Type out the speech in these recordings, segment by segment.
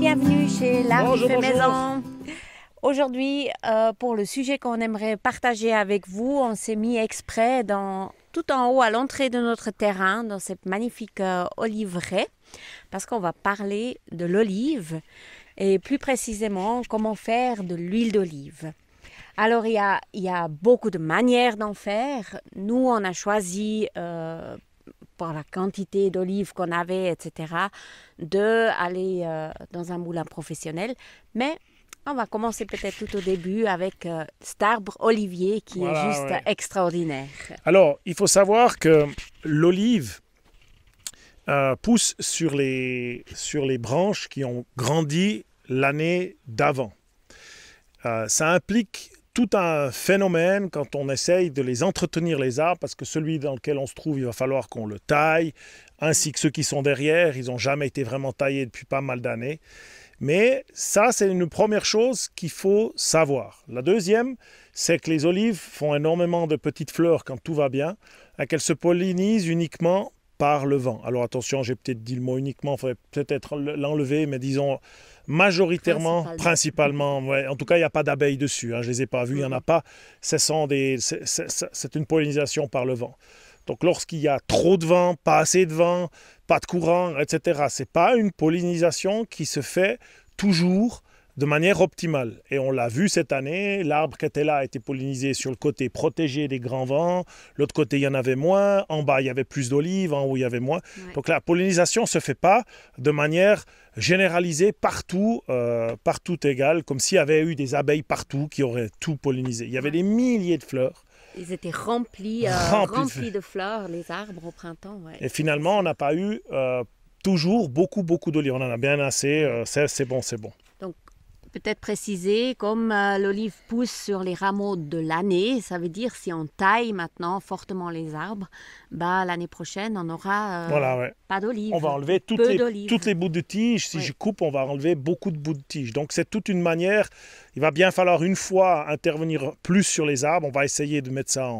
bienvenue chez La Maison. Aujourd'hui, euh, pour le sujet qu'on aimerait partager avec vous, on s'est mis exprès dans, tout en haut à l'entrée de notre terrain, dans cette magnifique euh, oliveraie, parce qu'on va parler de l'olive et plus précisément comment faire de l'huile d'olive. Alors il y, a, il beaucoup de manières d'en faire. Nous, on a choisi euh, par la quantité d'olives qu'on avait, etc., d'aller aller euh, dans un moulin professionnel. Mais on va commencer peut-être tout au début avec euh, cet arbre olivier qui est juste extraordinaire. Alors, il faut savoir que l'olive euh, pousse sur les, sur les branches qui ont grandi l'année d'avant. ça implique tout un phénomène quand on essaye de les entretenir les arbres, parce que celui dans lequel on se trouve, il va falloir qu'on le taille, ainsi que ceux qui sont derrière, ils n'ont jamais été vraiment taillés depuis pas mal d'années. Mais ça, c'est une première chose qu'il faut savoir. La deuxième, c'est que les olives font énormément de petites fleurs quand tout va bien, et qu'elles se pollinisent uniquement par le vent. Alors attention, j'ai peut-être dit le mot uniquement, il faudrait peut-être l'enlever, mais disons Majoritairement, principalement, en tout cas, il n'y a pas d'abeilles dessus. Hein. Je ne les ai pas vues, il y en a mm-hmm. pas. C'est une pollinisation par le vent. Donc lorsqu'il y a trop de vent, pas assez de vent, pas de courant, etc., ce n'est pas une pollinisation qui se fait toujours de manière optimale. Et on l'a vu cette année, l'arbre qui était là a été pollinisé sur le côté protégé des grands vents, l'autre côté il y en avait moins, en bas il y avait plus d'olives, en haut il y avait moins. Donc la pollinisation ne se fait pas de manière généralisée partout, euh, partout égale, comme s'il y avait eu des abeilles partout qui auraient tout pollinisé. Il y avait des milliers de fleurs. Ils étaient remplis, euh, de fleurs, les arbres au printemps. Et finalement, on n'a pas eu euh, toujours beaucoup, beaucoup d'olives. On en a bien assez, c'est bon, c'est bon peut-être préciser, comme euh, l'olive pousse sur les rameaux de l'année, ça veut dire si on taille maintenant fortement les arbres, bah, l'année prochaine, on n'aura euh, pas d'olive. On va enlever toutes, les, toutes les bouts de tiges. Si je coupe, on va enlever beaucoup de bouts de tiges. Donc c'est toute une manière. Il va bien falloir une fois intervenir plus sur les arbres. On va essayer de mettre ça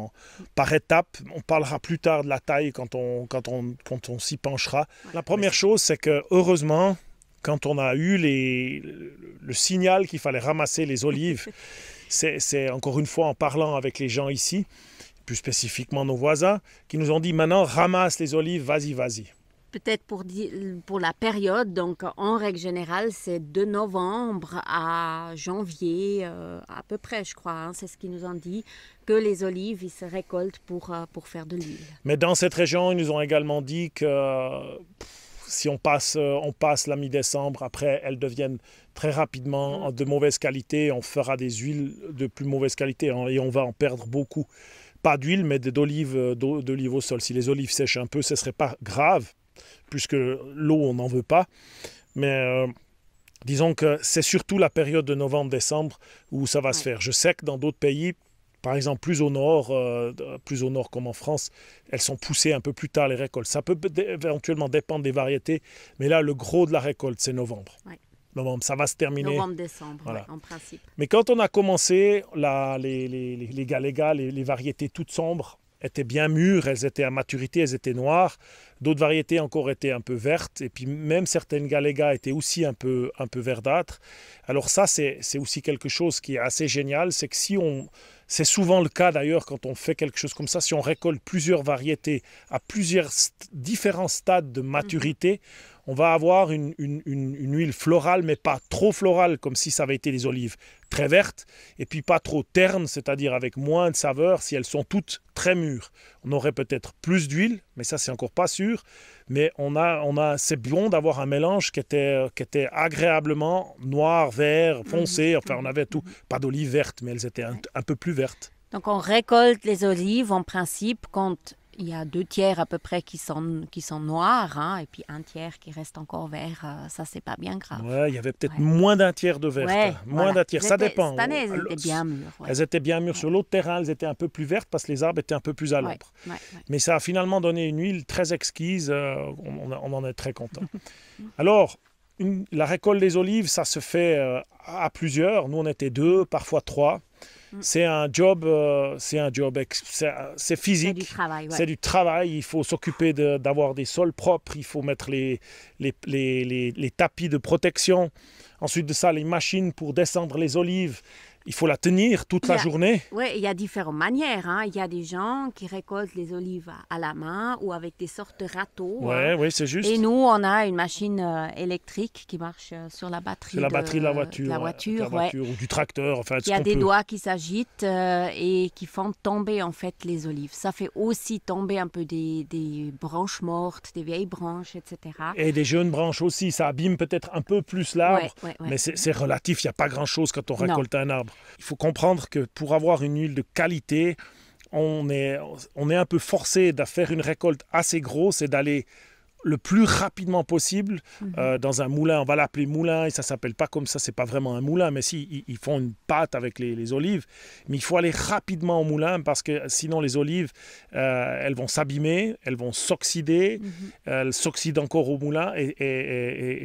par étapes. On parlera plus tard de la taille quand on, quand on, quand on s'y penchera. La première chose, c'est que heureusement, quand on a eu les, le, signal qu'il fallait ramasser les olives, c'est encore une fois en parlant avec les gens ici, plus spécifiquement nos voisins, qui nous ont dit maintenant ramasse les olives, vas-y, vas-y. Peut-être pour, pour la période, donc en règle générale, c'est de novembre à janvier, euh, à peu près, je crois, hein, c'est ce qu'ils nous ont dit, que les olives ils se récoltent pour, euh, pour faire de l'huile. Mais dans cette région, ils nous ont également dit que si on passe, euh, on passe la mi-décembre, après elles deviennent très rapidement mm. de mauvaise qualité, on fera des huiles de plus mauvaise qualité hein, et on va en perdre beaucoup. Pas d'huile, mais d'olive d'olive euh, au sol. Si les olives sèchent un peu, ce ne serait pas grave, puisque l'eau, on n'en veut pas. Mais euh, disons que c'est surtout la période de novembre-décembre où ça va se faire. Je sais que dans d'autres pays, par exemple, plus au nord, euh, plus au nord comme en France, elles sont poussées un peu plus tard les récoltes. Ça peut éventuellement dépendre des variétés, mais là, le gros de la récolte, c'est novembre. Novembre, ça va se terminer. Novembre, décembre, en principe. Mais quand on a commencé, les, les, les galégas, les, variétés toutes sombres, étaient bien mûres, elles étaient à maturité, elles étaient noires. D'autres variétés encore étaient un peu vertes. Et puis même certaines galégas étaient aussi un peu, un peu verdâtres. Alors ça, c'est aussi quelque chose qui est assez génial. C'est que si on, c'est souvent le cas d'ailleurs quand on fait quelque chose comme ça, si on récolte plusieurs variétés à plusieurs différents stades de mhm. maturité, on va avoir une, huile florale, mais pas trop florale, comme si ça avait été des olives très vertes, et puis pas trop terne, c'est-à-dire avec moins de saveur, si elles sont toutes très mûres. On aurait peut-être plus d'huile, mais ça c'est encore pas sûr, mais on a, on a, c'est bon d'avoir un mélange qui était, qui était agréablement noir, vert, foncé, mhm. enfin on avait tout, mhm. pas d'olives vertes, mais elles étaient un, un peu plus vertes donc on récolte les olives en principe quand il y a deux tiers à peu près qui sont, qui sont noirs hein, et puis un tiers qui reste encore vert. Euh, ça, c'est pas bien grave. Ouais, il y avait peut-être moins d'un tiers de vert. moins d'un tiers, ça dépend. Cette année, elles étaient bien mûres. Elles étaient bien mûres. Sur l'autre terrain, elles étaient un peu plus vertes parce que les arbres étaient un peu plus à l'ombre. Mais ça a finalement donné une huile très exquise. Euh, on, en est très content. Alors, la récolte des olives, ça se fait euh, à plusieurs. Nous, on était deux, parfois trois. Mm. C'est un job, euh, c'est un job, c'est physique. C'est du travail. Il faut s'occuper d'avoir des sols propres. Il faut mettre les, tapis de protection. Ensuite de ça, les machines pour descendre les olives il faut la tenir toute la journée. Oui, il y a différentes manières. Hein. Il y a des gens qui récoltent les olives à la main ou avec des sortes de râteaux. Hein. Oui, c'est juste. Et nous, on a une machine euh, électrique qui marche euh, sur la batterie. Sur la batterie de, la voiture. la voiture, ou du tracteur. Enfin, il y a des doigts qui s'agitent euh, et qui font tomber en fait les olives. Ça fait aussi tomber un peu des, branches mortes, des vieilles branches, etc. Et des jeunes branches aussi. Ça abîme peut-être un peu plus l'arbre, mais c'est relatif. Il n'y a pas grand-chose quand on récolte un arbre. Il faut comprendre que pour avoir une huile de qualité, on est, on est un peu forcé de faire une récolte assez grosse et d'aller le plus rapidement possible mhm. euh, dans un moulin. On va l'appeler moulin et ça s'appelle pas comme ça, c'est pas vraiment un moulin, mais si, ils, font une pâte avec les, olives. Mais il faut aller rapidement au moulin parce que sinon les olives, euh, elles vont s'abîmer, elles vont s'oxyder, mhm. elles s'oxydent encore au moulin et,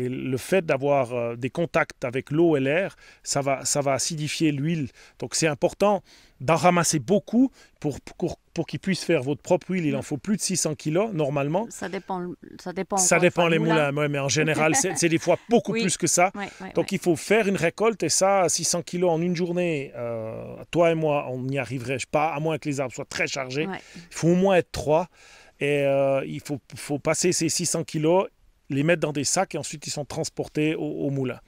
le fait d'avoir euh, des contacts avec l'eau et l'air, ça va, ça va acidifier l'huile. Donc c'est important d'en ramasser beaucoup pour, pour, pour qu'ils puissent faire votre propre huile. Il en mm. faut plus de 600 kilos, normalement. Ça dépend. Ça dépend, ça dépend les moulins, mais en général, c'est des fois beaucoup plus que ça. Donc, il faut faire une récolte et ça, 600 kilos en une journée, euh, toi et moi, on n'y arriverait pas, à moins que les arbres soient très chargés. Il faut au moins être trois. Et euh, il faut, faut passer ces 600 kilos, les mettre dans des sacs et ensuite ils sont transportés au moulin.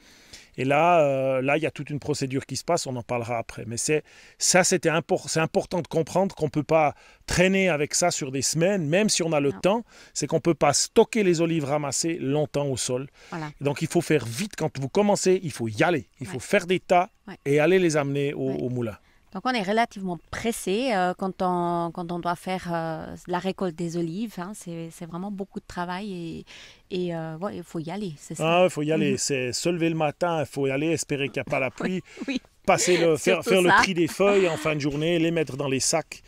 Et là, euh, là, il y a toute une procédure qui se passe, on en parlera après. Mais c'est ça, c'était important. c'est important de comprendre qu'on ne peut pas traîner avec ça sur des semaines, même si on a le temps. C'est qu'on ne peut pas stocker les olives ramassées longtemps au sol. Donc il faut faire vite. Quand vous commencez, il faut y aller. Il faut faire des tas et aller les amener au, moulin. Donc on est relativement pressé euh, quand, on, quand on doit faire euh, la récolte des olives. Hein. c'est vraiment beaucoup de travail et, et euh, il faut y aller, c'est ça. Ah, il faut y aller. Mhm. C'est se lever le matin, il faut y aller, espérer qu'il n'y a pas la pluie. Passer le, faire, faire le tri des feuilles en fin de journée, les mettre dans les sacs.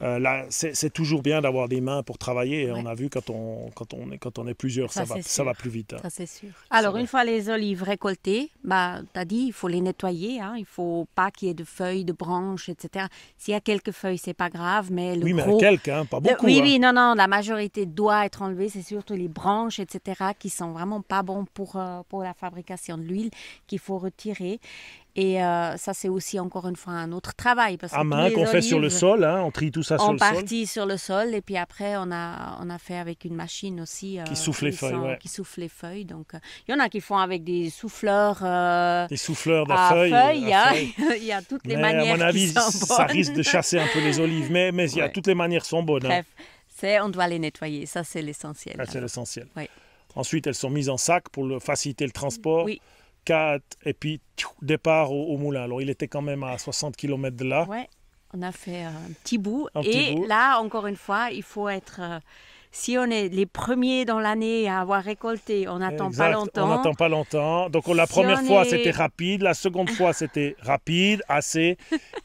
Euh, c'est toujours bien d'avoir des mains pour travailler. On a vu quand on, quand on, est, quand on est plusieurs, ça, va, ça va, plus vite. Hein. Ça, c'est sûr. Alors, une fois les olives récoltées, bah, tu as dit, il faut les nettoyer. Hein. Il ne faut pas qu'il y ait de feuilles, de branches, etc. S'il y a quelques feuilles, c'est pas grave, mais le Oui, mais quelques, hein, pas beaucoup. Oui, oui, non, non, la majorité doit être enlevée. C'est surtout les branches, etc qui qui sont vraiment pas bons pour, euh, pour la fabrication de l'huile, qu'il faut retirer. Et euh, ça, c'est aussi encore une fois un autre travail. Parce à ah, main hein, qu'on fait sur le sol, hein, on trie tout ça sur le sol. En partie sur le sol, et puis après, on a, on a fait avec une machine aussi. Euh, qui souffle les feuilles. Qui souffle les feuilles. Donc, il y en a qui font avec des souffleurs. des souffleurs à feuilles. Hein. il, y a, toutes les manières. À mon avis, ça risque de chasser un peu les olives, mais, mais il y a toutes les manières sont bonnes. Hein. Bref, on doit les nettoyer, ça, c'est l'essentiel. c'est l'essentiel. Oui. Ensuite, elles sont mises en sac pour faciliter le transport. 4, et puis départ au, moulin. Alors, il était quand même à 60 km de là. Ouais, on a fait un petit bout. et là, encore une fois, il faut être. Euh, si on est les premiers dans l'année à avoir récolté, on n'attend pas longtemps. On n'attend pas longtemps. Donc, la première fois, c'était rapide. La seconde fois, c'était rapide, assez.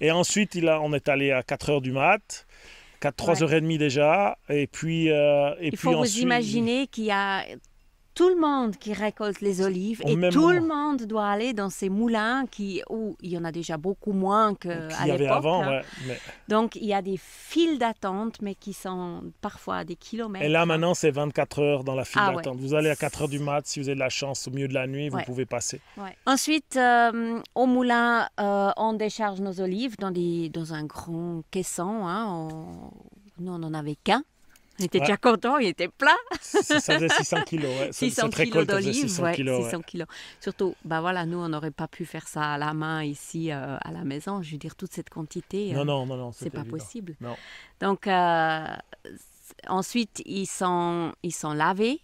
et ensuite, il a, on est allé à 4 heures du mat'. 4, 3h30 déjà. Et puis, euh, et il faut vous imaginez imaginer qu'il y a tout le monde qui récolte les olives et tout le monde doit aller dans ces moulins qui, où il y en a déjà beaucoup moins qu'à l'époque. Hein. Donc il y a des files d'attente, mais qui sont parfois des kilomètres. Et là maintenant, c'est 24 heures dans la file ah d'attente. Vous allez à 4 heures du mat, si vous avez de la chance, au milieu de la nuit, vous pouvez passer. Ensuite, euh, au moulin, euh, on décharge nos olives dans, des, dans un grand caisson. Hein. Nous, on n'en avait qu'un. Il était déjà content, il était plein. Ça faisait 600 kilos. Ouais. 600 kilos d'olives, ouais, 600 kilos. Surtout, bah voilà, nous, on n'aurait pas pu faire ça à la main ici, euh, à la maison. Je veux dire, toute cette quantité, non, euh, non, non, non c'est pas possible. Non. Donc, euh, ensuite, ils sont, ils sont lavés,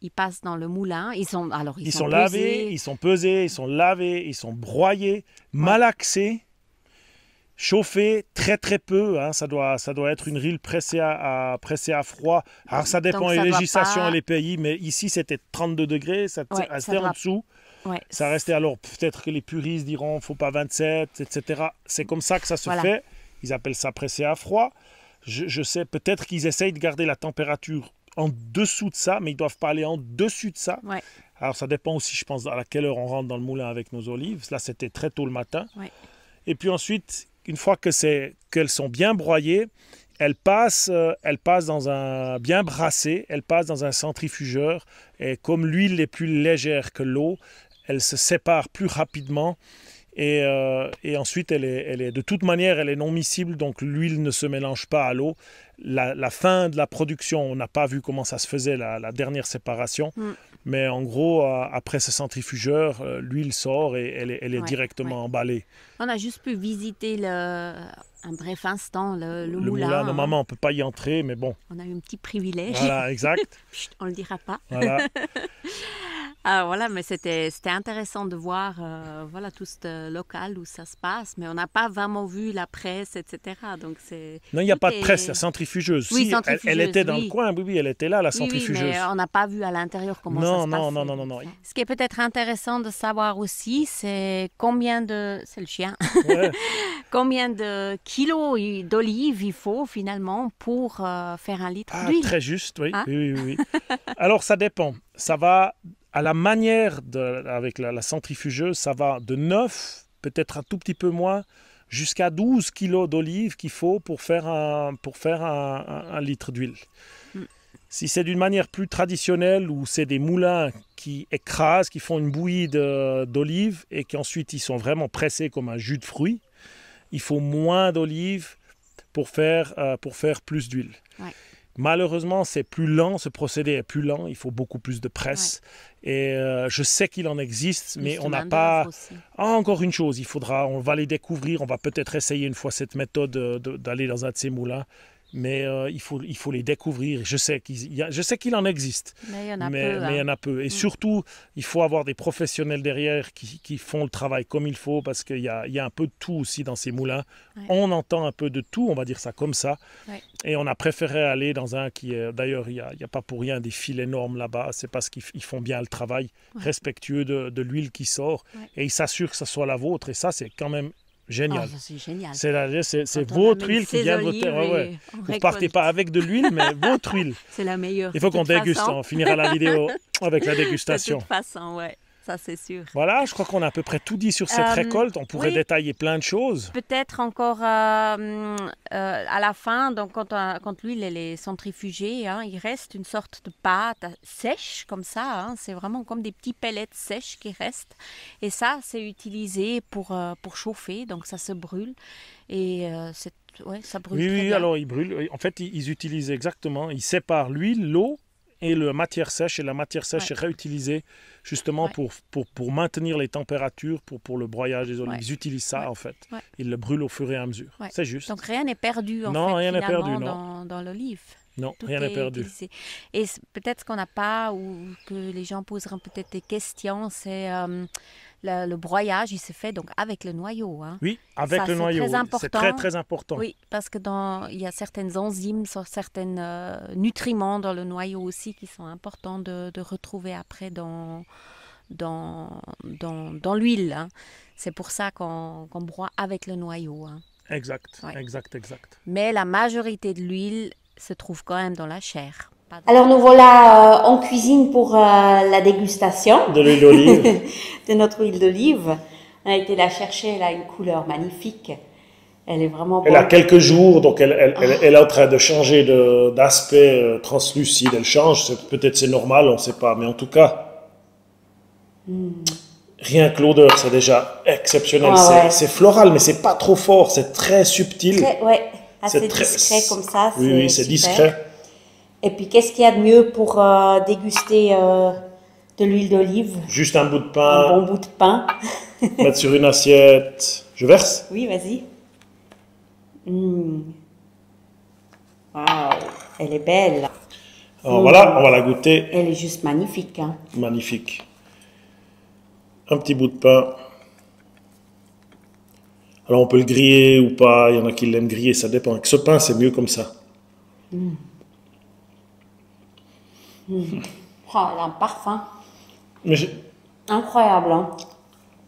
ils passent dans le moulin. Ils sont, alors, ils, sont, lavés, ils sont pesés, ils sont lavés, ils sont broyés, malaxés chauffer très très peu. Hein. ça, doit, ça doit être une rille pressée à, à froid. Alors ça dépend des législations et les pays, mais ici c'était 32 degrés, ça, restait en dessous. Ça restait alors peut-être que les puristes diront faut pas 27, etc. C'est comme ça que ça se fait. Ils appellent ça pressé à froid. Je, sais peut-être qu'ils essayent de garder la température en dessous de ça, mais ils doivent pas aller en dessus de ça. Alors ça dépend aussi, je pense, à quelle heure on rentre dans le moulin avec nos olives. Là, c'était très tôt le matin. Et puis ensuite, une fois que c'est qu'elles sont bien broyées, elles passent, euh, elles passent dans un bien brassé, elles passent dans un centrifugeur et comme l'huile est plus légère que l'eau, elle se sépare plus rapidement et, euh, ensuite elle est, de toute manière elle est non miscible donc l'huile ne se mélange pas à l'eau, la, fin de la production, on n'a pas vu comment ça se faisait, la, la dernière séparation. Mm. Mais en gros, euh, après ce centrifugeur, euh, l'huile sort et elle est, directement emballée. On a juste pu visiter le, un bref instant le, le, le moulin. Hein. normalement, on ne peut pas y entrer, mais bon. On a eu un petit privilège. Voilà, exact. on ne le dira pas. Voilà. Ah voilà, mais c'était intéressant de voir euh, voilà, tout ce euh, local où ça se passe, mais on n'a pas vraiment vu la presse, etc. Donc non, il n'y a pas de presse, la centrifugeuse. Oui, elle, était dans le coin, oui, oui, elle était là, la centrifugeuse. mais on n'a pas vu à l'intérieur comment ça se passe. Non, non, non, non, non. Ce qui est peut-être intéressant de savoir aussi, c'est combien de... C'est le chien. combien de kilos d'olives il faut finalement pour euh, faire un litre ah, Très juste, hein? oui, oui, oui. Alors ça dépend. Ça va à la manière avec la, centrifugeuse, ça va de 9, peut-être un tout petit peu moins, jusqu'à 12 kilos d'olives qu'il faut pour faire un, pour faire un, litre d'huile. Mm. Si c'est d'une manière plus traditionnelle, où c'est des moulins qui écrasent, qui font une bouillie d'olives et qui ensuite ils sont vraiment pressés comme un jus de fruit, il faut moins d'olives pour faire, euh, pour faire plus d'huile. Malheureusement, c'est plus lent, ce procédé est plus lent, il faut beaucoup plus de presse. Et euh, je sais qu'il en existe, mais on n'a pas... Ah, encore une chose, il faudra, on va les découvrir, on va peut-être essayer une fois cette méthode euh, d'aller dans un de ces moulins mais euh, il, faut, il faut les découvrir. Je sais qu'il en existe, mais il y en a, peu, hein. y en a peu. Et mm. surtout, il faut avoir des professionnels derrière qui, font le travail comme il faut, parce qu'il y a, un peu de tout aussi dans ces moulins. On entend un peu de tout, on va dire ça comme ça. Et on a préféré aller dans un qui est... D'ailleurs, il n'y a, pas pour rien des fils énormes là-bas. C'est parce qu'ils font bien le travail, respectueux de, l'huile qui sort. Et ils s'assurent que ce soit la vôtre. Et ça, c'est quand même Génial. Ah, c'est génial. C'est votre huile qui vient de votre terre. Vous partez pas avec de l'huile, mais votre huile. C'est la meilleure. Il faut qu'on déguste. On finira la vidéo avec la dégustation. De toute ouais ça c'est sûr. Voilà, je crois qu'on a à peu près tout dit sur cette euh, récolte. On pourrait détailler plein de choses. Peut-être encore euh, euh, à la fin, donc quand, quand l'huile est centrifugée, hein, il reste une sorte de pâte sèche comme ça. Hein. c'est vraiment comme des petits pellets sèches qui restent. Et ça, c'est utilisé pour, pour chauffer, donc ça se brûle. Et ça brûle. Oui, oui alors ils brûlent. En fait, ils utilisent exactement, ils séparent l'huile, l'eau et la matière sèche. Et la matière sèche est réutilisée justement pour, pour, pour, maintenir les températures, pour, pour le broyage des olives. Ils utilisent ça en fait. Ils le brûlent au fur et à mesure. C'est juste. Donc rien n'est perdu en non, fait, rien perdu, dans, l'olive. Non, rien n'est perdu. Et peut-être qu'on n'a pas ou que les gens poseront peut-être des questions, c'est... Euh, le broyage, il se fait donc avec le noyau. Hein. Oui, avec le noyau. C'est très, très important. Oui, parce que dans, il y a certaines enzymes, certains euh, nutriments dans le noyau aussi qui sont importants de, retrouver après dans dans, dans, l'huile. Hein. C'est pour ça qu'on broie avec le noyau. Hein. Exact, exact, exact. Mais la majorité de l'huile se trouve quand même dans la chair. Alors nous voilà euh, en cuisine pour euh, la dégustation. De l'huile d'olive. de notre huile d'olive. On a été la chercher, elle a une couleur magnifique. Elle est vraiment bonne. Elle a quelques jours, donc elle, est en train de ah. changer d'aspect euh, translucide. Elle change, peut-être c'est normal, on ne sait pas. Mais en tout cas, hmm. rien que l'odeur, c'est déjà exceptionnel. Ah c'est floral, mais c'est pas trop fort, c'est très subtil. ouais, assez discret comme ça. oui c'est discret. Et puis, qu'est-ce qu'il y a de mieux pour euh, déguster euh, de l'huile d'olive Juste un bout de pain. Un bon bout de pain. mettre sur une assiette. Je verse Oui, vas-y. Hmm. Waouh, elle est belle. Alors voilà, hmm. on va la goûter. Elle est juste magnifique. Hein. Magnifique. Un petit bout de pain. Alors on peut le griller ou pas, il y en a qui l'aiment griller, ça dépend. ce pain, c'est mieux comme ça. Mmh. Oh, elle a un parfum. Mais Incroyable. Hein.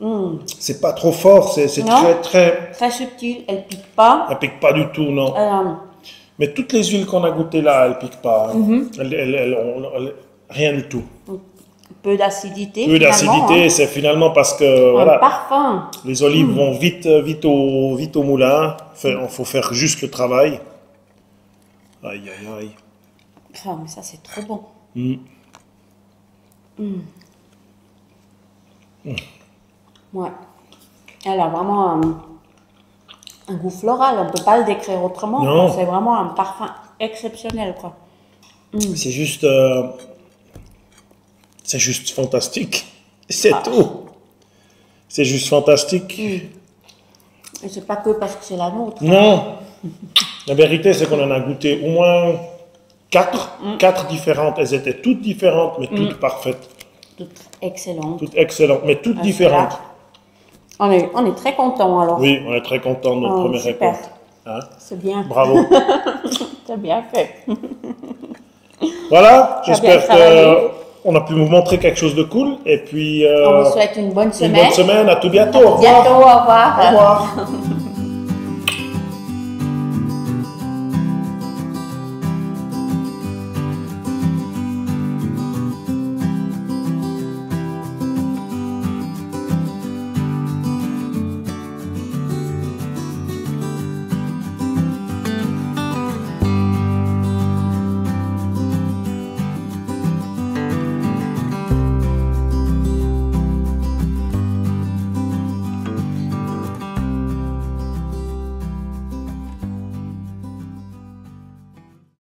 Hmm. C'est pas trop fort, c'est très, très. Très subtil, elle pique pas. Elle pique pas du tout, non. Euh, mais toutes les huiles qu'on a goûtées là, elles piquent pas. Hein. Mhm. rien du tout. Peu d'acidité. Peu d'acidité, hein. c'est finalement parce que. Les olives hmm. vont vite, vite, au, vite au moulin. Il faut faire juste le travail. Aïe, aïe, aïe. Ah, mais ça, c'est trop bon. Mm. Elle a vraiment un, goût floral, on ne peut pas le décrire autrement. C'est vraiment un parfum exceptionnel. quoi. Mm. C'est juste. Euh, c'est juste fantastique. C'est ah. tout. C'est juste fantastique. et mm. Et c'est pas que parce que c'est la nôtre. Non. la vérité, c'est qu'on en a goûté au moins quatre, mm. quatre différentes. Elles étaient toutes différentes, mais mm. toutes parfaites. Toutes excellentes. Toutes excellentes, mais toutes ah, différentes. On est, on est très content alors. Oui, on est très content de notre ah, première hein. C'est bien. Bravo. C'est bien fait. voilà, j'espère qu'on a pu vous montrer quelque chose de cool. Et puis. Euh, on vous souhaite une bonne semaine. Une bonne semaine, à tout bientôt. À bientôt, Au revoir. Au revoir.